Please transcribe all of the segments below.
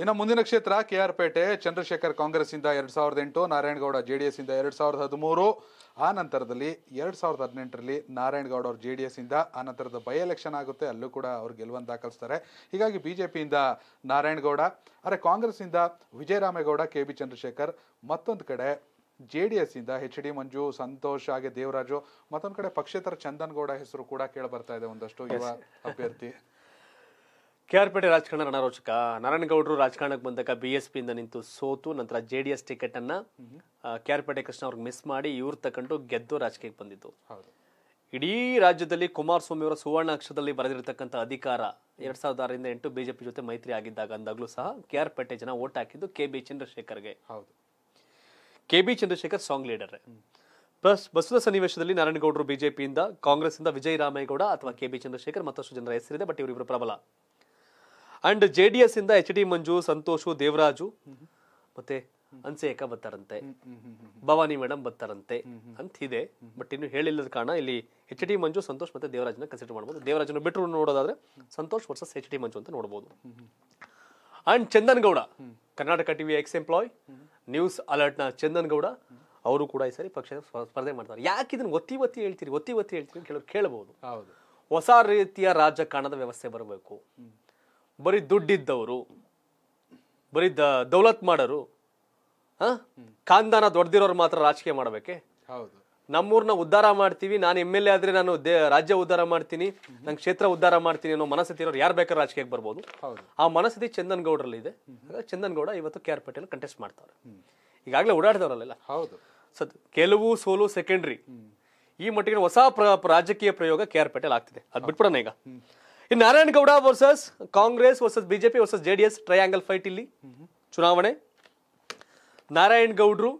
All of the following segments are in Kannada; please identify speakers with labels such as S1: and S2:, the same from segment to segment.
S1: ಇನ್ನು ಮುಂದಿನ ಕ್ಷೇತ್ರ ಕೆ ಆರ್ ಪೇಟೆ ಚಂದ್ರಶೇಖರ್ ಕಾಂಗ್ರೆಸ್ ಇಂದ ಎರಡ್ ಸಾವಿರದ ಎಂಟು ನಾರಾಯಣಗೌಡ ಜೆ ಡಿ ಎಸ್ ಇಂದ ಎರಡ್ ಸಾವಿರದ ಹದಿಮೂರು ಆ ನಂತರದಲ್ಲಿ ಎರಡ್ ಸಾವಿರದ ಹದಿನೆಂಟರಲ್ಲಿ ನಾರಾಯಣಗೌಡ ಅವರು ಜೆ ಡಿ ಎಸ್ ಇಂದ ಆ ನಂತರದ ಬೈ ಎಲೆಕ್ಷನ್ ಆಗುತ್ತೆ ಅಲ್ಲೂ ಕೂಡ ಅವ್ರು ಗೆಲುವನ್ನು ದಾಖಲಿಸ್ತಾರೆ ಹೀಗಾಗಿ ಬಿಜೆಪಿಯಿಂದ ನಾರಾಯಣಗೌಡ ಆದರೆ ಕಾಂಗ್ರೆಸ್ ಇಂದ ವಿಜಯರಾಮೇಗೌಡ ಕೆ ಬಿ ಚಂದ್ರಶೇಖರ್ ಮತ್ತೊಂದು ಕಡೆ ಜೆ ಡಿ ಎಸ್ ಇಂದ ಎಚ್ ಡಿ ಮಂಜು ಸಂತೋಷ್ ಹಾಗೆ ದೇವರಾಜು ಮತ್ತೊಂದು ಕಡೆ ಪಕ್ಷೇತರ ಚಂದನ್ಗೌಡ ಹೆಸರು ಕೂಡ ಕೇಳಿ ಬರ್ತಾ ಇದೆ ಒಂದಷ್ಟು ಯುವ ಅಭ್ಯರ್ಥಿ ಪೇಟೆ ರಾಜಕಾರಣ ರಣರೋಚಕ ನಾರಾಯಣಗೌಡರು ರಾಜಕಾರಣಕ್ಕೆ ಬಂದಾಗ ಬಿ ಎಸ್ ಪಿಯಿಂದ ನಿಂತು ಸೋತು ನಂತರ ಜೆ ಡಿ ಎಸ್ ಅನ್ನ ಕೆ ಆರ್ ಪೇಟೆ ಕೃಷ್ಣ ಅವ್ರಿಗೆ ಮಿಸ್ ಮಾಡಿ ಇವ್ರು ತಗೊಂಡು ಗೆದ್ದು ರಾಜಕೀಯಕ್ಕೆ ಬಂದಿದ್ದು ಇಡೀ ರಾಜ್ಯದಲ್ಲಿ ಕುಮಾರಸ್ವಾಮಿ ಅವರ ಸುವರ್ಣ ಅಕ್ಷದಲ್ಲಿ ಬರೆದಿರತಕ್ಕಂಥ ಅಧಿಕಾರ ಎರಡ್ ಸಾವಿರದ ಆರರಿಂದ ಎಂಟು ಬಿಜೆಪಿ ಜೊತೆ ಮೈತ್ರಿ ಆಗಿದ್ದಾಗ ಅಂದಾಗ್ಲೂ ಸಹ ಕೆ ಆರ್ ಪೇಟೆ ಜನ ಓಟ್ ಹಾಕಿದ್ದು ಕೆ ಬಿ ಚಂದ್ರಶೇಖರ್ಗೆ K B Chandrashekar strong leader plus Basava ಸನ್ನಿವೇಶದಲ್ಲಿ ನಾರಾಯಣಗೌಡರು ಬಿಜೆಪಿಯಿಂದ ಇಂದ ವಿಜಯ ರಾಮೇಗೌಡ ಅಥವಾ ಕೆ ಬಿ ಚಂದ್ರಶೇಖರ್ ಮತ್ತಷ್ಟು ಜನರ ಹೆಸರಿದೆ ಬಟ್ ಇವರಿಬ್ಬರು ಪ್ರಬಲ ಅಂಡ್ ಜೆ ಡಿ ಎಸ್ ಇಂದ ಎಚ್ ಡಿ ಮಂಜು ಸಂತೋಷು ದೇವರಾಜು ಮತ್ತೆ ಏಕ ಬರ್ತಾರಂತೆ ಭವಾನಿ ಮೇಡಮ್ ಬರ್ತಾರಂತೆ ಅಂತ ಇದೆ ಬಟ್ ಇನ್ನು ಹೇಳಿಲ್ಲದ ಕಾರಣ ಇಲ್ಲಿ ಎಚ್ ಡಿ ಮಂಜು ಸಂತೋಷ್ ಮತ್ತೆ ದೇವರಾಜನ ಕನ್ಸಿಡರ್ ಮಾಡಬಹುದು ದೇವರಾಜನ ಬಿಟ್ಟರು ನೋಡೋದಾದ್ರೆ Santosh versus H D Manju ಅಂತ ನೋಡಬಹುದು and Chandan Gowda Karnataka TV ex employee news alert ನ ಚಂದನ್ ಗೌಡ ಅವರು ಕೂಡ ಈ ಸರಿ ಪಕ್ಷದ ಸ್ಪರ್ಧೆ ಮಾಡ್ತಾರೆ ಯಾಕೆ ಇದನ್ನ ಒತ್ತಿ ಒತ್ತಿ ಹೇಳ್ತೀರಿ ಒತ್ತಿ ಒತ್ತಿ ಹೇಳ್ತೀರಿ ಕೇಳಬಹುದು ಹೊಸ ರೀತಿಯ ರಾಜಕಾರಣದ ವ್ಯವಸ್ಥೆ ಬರಬೇಕು ಬರೀ ದುಡ್ಡಿದ್ದವರು ಬರೀ ದ ದೌಲತ್ ಮಾಡೋರು ಹ ಖಾನ್ದಾನ ದೊಡ್ದಿರೋರು ಮಾತ್ರ ರಾಜಕೀಯ ಮಾಡಬೇಕೆ ಹೌದು ನಮ್ಮೂರನ್ನ ಉದ್ಧಾರ ಮಾಡ್ತೀವಿ ನಾನು ಎಮ್ ಎಲ್ ಎ ಆದರೆ ನಾನು ದೇ ರಾಜ್ಯ ಉದ್ಧಾರ ಮಾಡ್ತೀನಿ ನಂಗೆ ಕ್ಷೇತ್ರ ಉದ್ಧಾರ ಮಾಡ್ತೀನಿ ಅನ್ನೋ ಮನಸ್ಥಿತಿ ಇರೋರು ಯಾರು ಬೇಕಾದ್ರೂ ರಾಜಕೀಯಕ್ಕೆ ಬರ್ಬೋದು ಆ ಮನಸ್ಥಿತಿ ಚಂದನ್ ಗೌಡರಲ್ಲಿದೆ ಇದೆ ಚಂದನ್ ಗೌಡ ಇವತ್ತು ಕೆ ಆರ್ ಪೇಟೆಲ್ ಕಂಟೆಸ್ಟ್ ಮಾಡ್ತಾರೆ ಈಗಾಗಲೇ ಓಡಾಡಿದವರಲ್ಲೆಲ್ಲ ಹೌದು ಸತ್ ಕೆಲವು ಸೋಲು ಸೆಕೆಂಡ್ರಿ ಈ ಮಟ್ಟಿಗೆ ಹೊಸ ರಾಜಕೀಯ ಪ್ರಯೋಗ ಕೆ ಆರ್ ಪೇಟೆಲ್ ಆಗ್ತಿದೆ ಅದು ಬಿಟ್ಬಿಡೋಣ ಈಗ ಇನ್ನು Narayana Gowda versus Congress versus BJP versus J D S triangle fight ಇಲ್ಲಿ ಚುನಾವಣೆ ನಾರಾಯಣ ಗೌಡ್ರು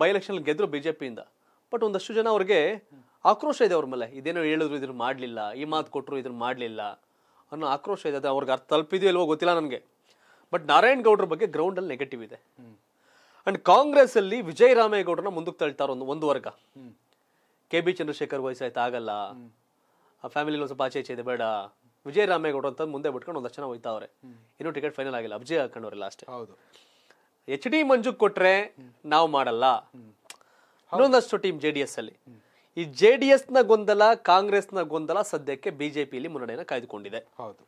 S1: ಬೈ ಎಲೆಕ್ಷನ್ ಗೆದ್ರು ಬಿ ಬಟ್ ಒಂದಷ್ಟು ಜನ ಅವ್ರಿಗೆ ಆಕ್ರೋಶ ಇದೆ ಅವ್ರ ಮೇಲೆ ಇದೇನೋ ಹೇಳಿದ್ರು ಇದನ್ನು ಮಾಡಲಿಲ್ಲ ಈ ಮಾತು ಕೊಟ್ಟರು ಇದನ್ನು ಮಾಡಲಿಲ್ಲ ಅನ್ನೋ ಆಕ್ರೋಶ ಇದೆ ಅದು ಅವ್ರಿಗೆ ಅರ್ಥ ತಲುಪಿದೆಯೋ ಇಲ್ವೋ ಗೊತ್ತಿಲ್ಲ ನನಗೆ ಬಟ್ ನಾರಾಯಣ ಗೌಡ್ರ ಬಗ್ಗೆ ಗ್ರೌಂಡಲ್ಲಿ ನೆಗೆಟಿವ್ ಇದೆ ಅಂಡ್ ಕಾಂಗ್ರೆಸ್ಸಲ್ಲಿ ವಿಜಯ್ ರಾಮೇಗೌಡರನ್ನ ಮುಂದಕ್ಕೆ ತಳ್ತಾರ ಒಂದು ಒಂದು ವರ್ಗ ಕೆ ಬಿ ಚಂದ್ರಶೇಖರ್ ವಯಸ್ಸಾಯ್ತು ಆಗಲ್ಲ ಆ ಫ್ಯಾಮಿಲಿ ಸ್ವಲ್ಪ ಆಚೆ ಇದೆ ಬೇಡ ವಿಜಯ್ ರಾಮೇಗೌಡ ಅಂತ ಮುಂದೆ ಬಿಟ್ಕೊಂಡು ಒಂದಷ್ಟು ಜನ ಹೋಯ್ತಾವ್ರೆ ಇನ್ನೂ ಟಿಕೆಟ್ ಫೈನಲ್ ಆಗಿಲ್ಲ ಅಬ್ಜಿ ಹಾಕೊಂಡವ್ರೆ ಲಾಸ್ಟ್ ಹೌದು ಎಚ್ ಡಿ ಮಂಜು ಕೊಟ್ರೆ ನಾವು ಮಾಡಲ್ಲ ಇನ್ನೊಂದಷ್ಟು ಟೀಮ್ ಜೆ ಡಿ ಎಸ್ ಅಲ್ಲಿ ಈ ಜೆ ಡಿ ಗೊಂದಲ ಗೊಂದಲ ನ ಗೊಂದಲ ಸದ್ಯಕ್ಕೆ ಬಿಜೆಪಿಯಲ್ಲಿ ಮುನ್ನಡೆಯನ್ನು ಕಾಯ್ದುಕೊಂಡಿದೆ ಹೌದು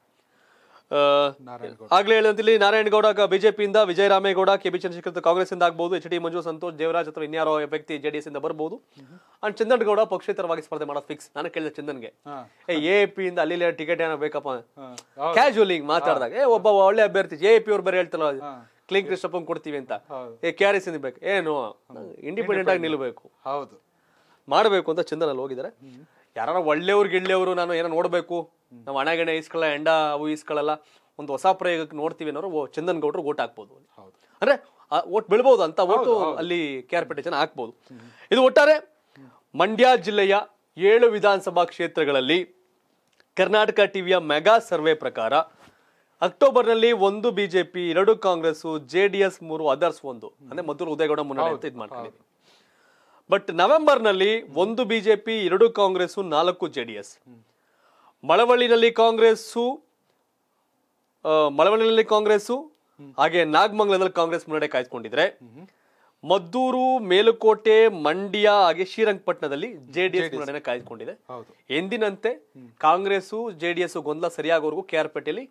S1: ಆಗ್ಲೇ ಹೇಳಿದಂತಿಲ್ಲಿ ನಾರಾಯಣಗೌಡ ಬಿಜೆಪಿಯಿಂದ ವಿಜಯ ರಾಮೇಗೌಡ ಕೆ ಬಿ ಚಂದ್ರಶೇಖರ್ ಕಾಂಗ್ರೆಸ್ ಇಂದ ಆಗ್ಬಹುದು ಎಚ್ ಡಿ ಮಂಜು ಸಂತೋಷ್ ದೇವರಾಜ್ ಅಥವಾ ಇನ್ಯಾರೋ ವ್ಯಕ್ತಿ ಜೆಡಿಎಸ್ ಇಂದ ಬರಬಹುದು ಅಂಡ್ ಗೌಡ ಪಕ್ಷೇತರವಾಗಿ ಸ್ಪರ್ಧೆ ಮಾಡೋದು ಫಿಕ್ಸ್ ನಾನು ಕೇಳಿದೆ ಚಂದನ್ಗೆ ಎ ಪಿ ಇಂದ ಅಲ್ಲಿ ಟಿಕೆಟ್ ಏನೋ ಬೇಕಪ್ಪ ಕ್ಯಾಶುವಲಿ ಮಾತಾಡಿದಾಗ ಏ ಒಬ್ಬ ಒಳ್ಳೆ ಅಭ್ಯರ್ಥಿ ಎ ಪಿ ಅವ್ರು ಬೇರೆ ಹೇಳ್ತಲ್ಲ ಕ್ಲೀನ್ ಕೊಡ್ತೀವಿ ಅಂತ ಏ ಕೆ ಆರ್ ಎಸ್ ಬೇಕು ಏನು ಇಂಡಿಪೆಂಡೆಂಟ್ ಆಗಿ ನಿಲ್ಬೇಕು ಹೌದು ಮಾಡಬೇಕು ಅಂತ ಚಂದನ್ ಅಲ್ಲಿ ಹೋಗಿದ್ದಾರೆ ಯಾರು ಒಳ್ಳೆಯವ್ರು ಗಿಳ್ಳೆಯವರು ನಾನು ಏನೋ ನೋಡಬೇಕು ನಾವು ಅಣೆಗಣೆ ಇಸ್ಕೊಳ್ಳಲ್ಲ ಎಂಡ ಅವು ಇಸ್ಕೊಳ್ಳಲ್ಲ ಒಂದು ಹೊಸ ಪ್ರಯೋಗಕ್ಕೆ ನೋಡ್ತೀವಿ ಅನ್ನೋರು ಚಂದನ್ ಗೌಡ್ರು ಓಟ್ ಹಾಕ್ಬೋದು ಅಂದ್ರೆ ಓಟ್ ಬೀಳ್ಬೋದು ಅಂತ ಓಟು ಅಲ್ಲಿ ಕೆ ಆರ್ ಪೇಟೆ ಜನ ಹಾಕ್ಬೋದು ಇದು ಒಟ್ಟಾರೆ ಮಂಡ್ಯ ಜಿಲ್ಲೆಯ ಏಳು ವಿಧಾನಸಭಾ ಕ್ಷೇತ್ರಗಳಲ್ಲಿ ಕರ್ನಾಟಕ ಟಿವಿಯ ಮೆಗಾ ಸರ್ವೆ ಪ್ರಕಾರ ಅಕ್ಟೋಬರ್ನಲ್ಲಿ ಒಂದು ಬಿಜೆಪಿ ಎರಡು ಕಾಂಗ್ರೆಸ್ ಜೆ ಡಿ ಎಸ್ ಮೂರು ಅದರ್ಸ್ ಒಂದು ಅಂದ್ರೆ ಮೊದಲು ಉದಯಗೌಡ ಮುನ್ನಡೆ ಅಂತ ಇದು ಮಾಡ್ತಾರೆ ಬಟ್ ನವೆಂಬರ್ನಲ್ಲಿ ಒಂದು ಬಿಜೆಪಿ ಎರಡು ಕಾಂಗ್ರೆಸ್ ನಾಲ್ಕು ಜೆ ಡಿ ಎಸ್ ಮಳವಳ್ಳಿನಲ್ಲಿ ಕಾಂಗ್ರೆಸ್ಸು ಮಳವಳ್ಳಿನಲ್ಲಿ ಕಾಂಗ್ರೆಸ್ಸು ಹಾಗೆ ನಾಗಮಂಗಲದಲ್ಲಿ ಕಾಂಗ್ರೆಸ್ ಮುನ್ನಡೆ ಕಾಯ್ದುಕೊಂಡಿದ್ರೆ ಮದ್ದೂರು ಮೇಲುಕೋಟೆ ಮಂಡ್ಯ ಹಾಗೆ ಶ್ರೀರಂಗಪಟ್ಟಣದಲ್ಲಿ ಜೆ ಡಿ ಎಸ್ ಮುನ್ನಡೆನ ಕಾಯ್ದುಕೊಂಡಿದೆ ಎಂದಿನಂತೆ ಕಾಂಗ್ರೆಸ್ ಜೆ ಡಿ ಎಸ್ ಗೊಂದಲ ಸರಿಯಾಗೋರ್ಗು ಕೆ ಆರ್ ಪೇಟೆಯಲ್ಲಿ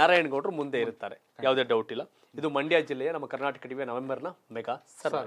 S1: ನಾರಾಯಣಗೌಡರು ಮುಂದೆ ಇರುತ್ತಾರೆ ಯಾವುದೇ ಡೌಟ್ ಇಲ್ಲ ಇದು ಮಂಡ್ಯ ಜಿಲ್ಲೆಯ ನಮ್ಮ ಕರ್ನಾಟಕ ಟಿವಿಯ ನವೆಂಬರ್ನ ಮೆಗಾ ಸರ್ಕಾರ